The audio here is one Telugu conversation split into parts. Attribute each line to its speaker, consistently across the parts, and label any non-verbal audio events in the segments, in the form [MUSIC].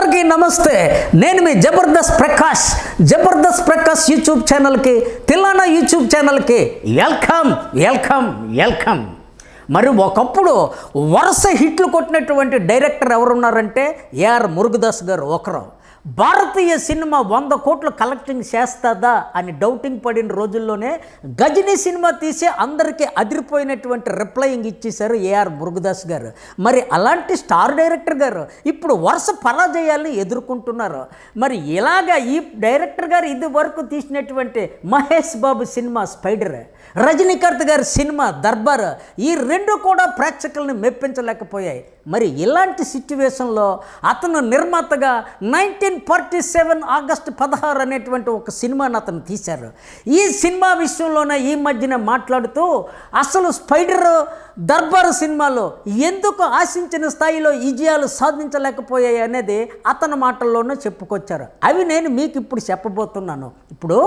Speaker 1: అందరికీ నమస్తే నేను మీ జబర్దస్త్ ప్రకాష్ జబర్దస్త్ ప్రకాష్ యూట్యూబ్ ఛానల్కి తెలంగాణ యూట్యూబ్ ఛానల్కి వెల్కమ్ వెల్కమ్ వెల్కమ్ మరి ఒకప్పుడు వరుస హిట్లు కొట్టినటువంటి డైరెక్టర్ ఎవరున్నారంటే ఏఆర్ మురుగదాస్ గారు ఒకరు భారతీయ సినిమా వంద కోట్లు కలెక్టింగ్ చేస్తుందా అని డౌటింగ్ పడిన రోజుల్లోనే గజనీ సినిమా తీసి అందరికీ అదిరిపోయినటువంటి రిప్లయింగ్ ఇచ్చేశారు ఏఆర్ మురుగదాస్ గారు మరి అలాంటి స్టార్ డైరెక్టర్ గారు ఇప్పుడు వరుస పరాజయాలను ఎదుర్కొంటున్నారు మరి ఇలాగా ఈ డైరెక్టర్ గారు ఇది వరకు తీసినటువంటి మహేష్ బాబు సినిమా స్పైడర్ రజనీకాంత్ గారి సినిమా దర్బార్ ఈ రెండు కూడా ప్రేక్షకులను మెప్పించలేకపోయాయి మరి ఇలాంటి సిచ్యువేషన్లో అతను నిర్మాతగా ninety nineteen forty seven August పదహారు అనేటువంటి ఒక సినిమాను అతను తీశారు ఈ సినిమా విషయంలోనే ఈ మధ్యన మాట్లాడుతూ అసలు స్పైడర్ దర్బారు సినిమాలో ఎందుకు ఆశించిన స్థాయిలో విజయాలు సాధించలేకపోయాయి అనేది అతని మాటల్లోనే చెప్పుకొచ్చారు అవి నేను మీకు ఇప్పుడు చెప్పబోతున్నాను ఇప్పుడు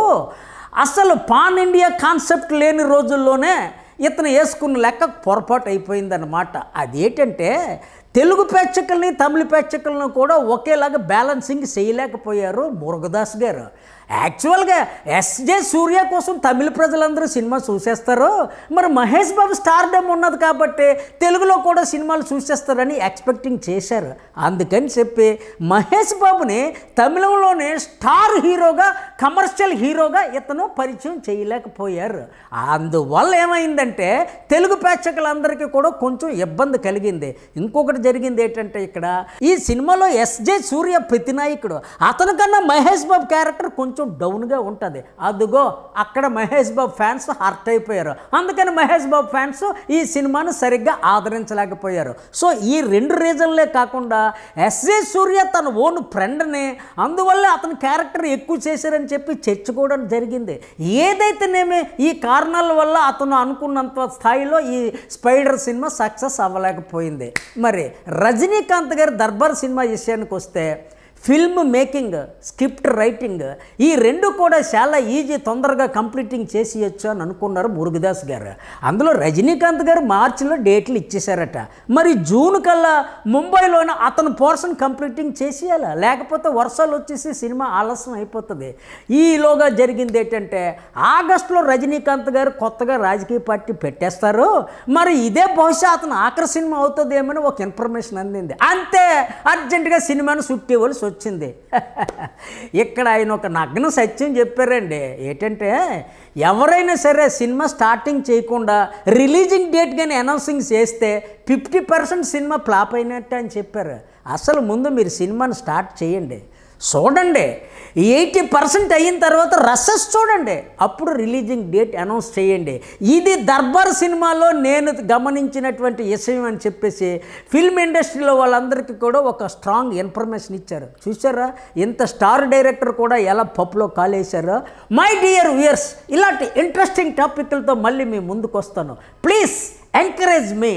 Speaker 1: అసలు పాన్ ఇండియా కాన్సెప్ట్ లేని రోజుల్లోనే ఇతను వేసుకున్న లెక్క పొరపాటు అయిపోయిందన్నమాట అదేంటంటే తెలుగు ప్రేక్షకుల్ని తమిళ ప్రేక్షకులను కూడా ఒకేలాగా బ్యాలెన్సింగ్ చేయలేకపోయారు మురుగదాస్ గారు యాక్చువల్గా ఎస్జే సూర్య కోసం తమిళ ప్రజలందరూ సినిమా చూసేస్తారు మరి మహేష్ బాబు స్టార్డమ్ ఉన్నది కాబట్టి తెలుగులో కూడా సినిమాలు చూసేస్తారని ఎక్స్పెక్టింగ్ చేశారు అందుకని చెప్పి మహేష్ బాబుని తమిళంలోనే స్టార్ హీరోగా కమర్షియల్ హీరోగా ఇతను పరిచయం చేయలేకపోయారు అందువల్ల ఏమైందంటే తెలుగు ప్రేక్షకులందరికీ కూడా కొంచెం ఇబ్బంది కలిగింది ఇంకొకటి జరిగింది ఏంటంటే ఇక్కడ ఈ సినిమాలో ఎస్జే సూర్య ప్రతినాయకుడు అతని కన్నా మహేష్ బాబు క్యారెక్టర్ కొంచెం డౌన్గా ఉంటుంది అదిగో అక్కడ మహేష్ బాబు ఫ్యాన్స్ హర్ట్ అయిపోయారు అందుకని మహేష్ బాబు ఫ్యాన్స్ ఈ సినిమాను సరిగ్గా ఆదరించలేకపోయారు సో ఈ రెండు రీజన్లే కాకుండా ఎస్జే సూర్య తన ఓన్ ఫ్రెండ్ని అందువల్ల అతని క్యారెక్టర్ ఎక్కువ చేశారని చెప్పి చర్చుకోవడం జరిగింది ఏదైతేనేమి ఈ కారణాల వల్ల అతను అనుకున్నంత స్థాయిలో ఈ స్పైడర్ సినిమా సక్సెస్ అవ్వలేకపోయింది మరి రజనీకాంత్ గారు దర్బార్ సినిమా విషయానికి వస్తే ఫిల్మ్ మేకింగ్ స్క్రిప్ట్ రైటింగ్ ఈ రెండు కూడా చాలా ఈజీ తొందరగా కంప్లీటింగ్ చేసేయచ్చు అని అనుకున్నారు మురుగదాస్ గారు అందులో రజనీకాంత్ గారు మార్చిలో డేట్లు ఇచ్చేశారట మరి జూన్ కల్లా ముంబైలోనే అతను పోర్షన్ కంప్లీటింగ్ చేసేయాలా లేకపోతే వర్షాలు వచ్చేసి సినిమా ఆలస్యం అయిపోతుంది ఈలోగా జరిగింది ఏంటంటే ఆగస్టులో రజనీకాంత్ గారు కొత్తగా రాజకీయ పార్టీ పెట్టేస్తారు మరి ఇదే బహుశా అతను ఆఖరి సినిమా అవుతుందేమని ఒక ఇన్ఫర్మేషన్ అందింది అంతే అర్జెంటుగా సినిమాను షూట్ చేయవలసి వచ్చింది [LAUGHS] ఇక్కడ ఆయన ఒక నగ్న సత్యం చెప్పారండి ఏంటంటే ఎవరైనా సరే సినిమా స్టార్టింగ్ చేయకుండా రిలీజింగ్ డేట్ కానీ అనౌన్సింగ్ చేస్తే ఫిఫ్టీ పర్సెంట్ సినిమా ఫ్లాప్ అయినట్టు అని చెప్పారు అసలు ముందు మీరు సినిమాను స్టార్ట్ చేయండి చూడండి ఎయిటీ పర్సెంట్ అయిన తర్వాత రసెస్ చూడండి అప్పుడు రిలీజింగ్ డేట్ అనౌన్స్ చేయండి ఇది దర్బార్ సినిమాలో నేను గమనించినటువంటి విషయం అని చెప్పేసి ఫిల్మ్ ఇండస్ట్రీలో వాళ్ళందరికీ కూడా ఒక స్ట్రాంగ్ ఇన్ఫర్మేషన్ ఇచ్చారు చూసారా ఇంత స్టార్ డైరెక్టర్ కూడా ఎలా పప్పులో కాలేశారో మై డియర్ వ్యూయర్స్ ఇలాంటి ఇంట్రెస్టింగ్ టాపిక్లతో మళ్ళీ మీ ముందుకు వస్తాను ప్లీజ్ ఎంకరేజ్ మీ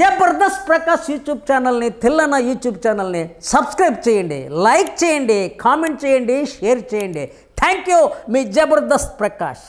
Speaker 1: జబర్దస్త్ ప్రకాష్ యూట్యూబ్ ఛానల్ని తెల్లన యూట్యూబ్ ఛానల్ని సబ్స్క్రైబ్ చేయండి లైక్ చేయండి కామెంట్ చేయండి షేర్ చేయండి థ్యాంక్ యూ మీ జబర్దస్త్ ప్రకాష్